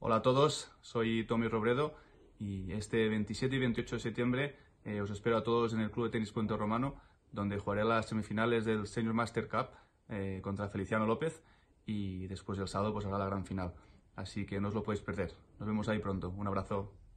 Hola a todos, soy Tommy Robredo y este 27 y 28 de septiembre eh, os espero a todos en el Club de Tenis Puente Romano, donde jugaré las semifinales del Senior Master Cup eh, contra Feliciano López y después del sábado pues habrá la gran final. Así que no os lo podéis perder. Nos vemos ahí pronto. Un abrazo.